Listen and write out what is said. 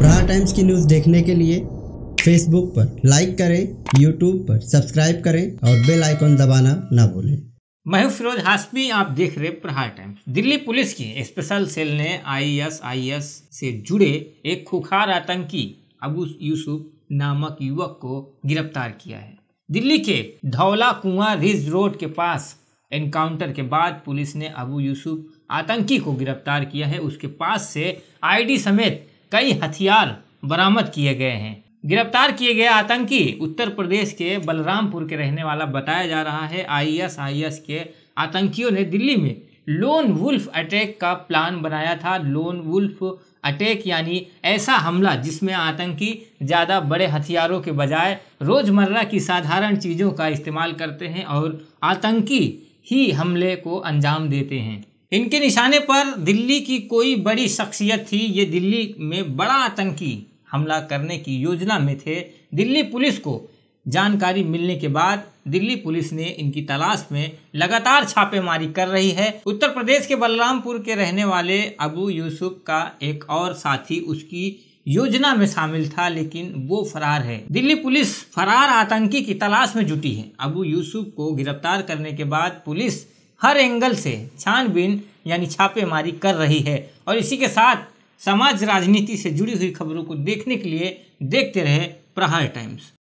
प्रहार टाइम्स की न्यूज़ देखने के लिए फेसबुक पर लाइक करें यूट्यूब पर सब्सक्राइब करें और बेल आइकॉन दबाना ना भूलें मैं हूं फिरोज हाशमी आप देख रहे प्रहार टाइम्स दिल्ली पुलिस की स्पेशल सेल ने आईएसआईएस से जुड़े एक खुखार आतंकी अबू यूसुफ नामक युवक को गिरफ्तार किया है दिल्ली के धौला कुआं रिज रोड के पास एनकाउंटर के बाद पुलिस ने अबू यूसुफ आतंकी को गिरफ्तार किया है उसके पास से आईडी समेत कई हथियार बरामद किए गए हैं गिरफ्तार किए गए आतंकी उत्तर प्रदेश के बलरामपुर के रहने वाला बताया जा रहा है आई एस के आतंकियों ने दिल्ली में लोन वुल्फ अटैक का प्लान बनाया था लोन वुल्फ अटैक यानी ऐसा हमला जिसमें आतंकी ज़्यादा बड़े हथियारों के बजाय रोज़मर्रा की साधारण चीज़ों का इस्तेमाल करते हैं और आतंकी ही हमले को अंजाम देते हैं इनके निशाने पर दिल्ली की कोई बड़ी शख्सियत थी ये दिल्ली में बड़ा आतंकी हमला करने की योजना में थे दिल्ली पुलिस को जानकारी मिलने के बाद दिल्ली पुलिस ने इनकी तलाश में लगातार छापेमारी कर रही है उत्तर प्रदेश के बलरामपुर के रहने वाले अबू यूसुफ का एक और साथी उसकी योजना में शामिल था लेकिन वो फरार है दिल्ली पुलिस फरार आतंकी की तलाश में जुटी है अबू यूसुफ को गिरफ्तार करने के बाद पुलिस हर एंगल से छानबीन यानी छापेमारी कर रही है और इसी के साथ समाज राजनीति से जुड़ी हुई खबरों को देखने के लिए देखते रहे प्रहार टाइम्स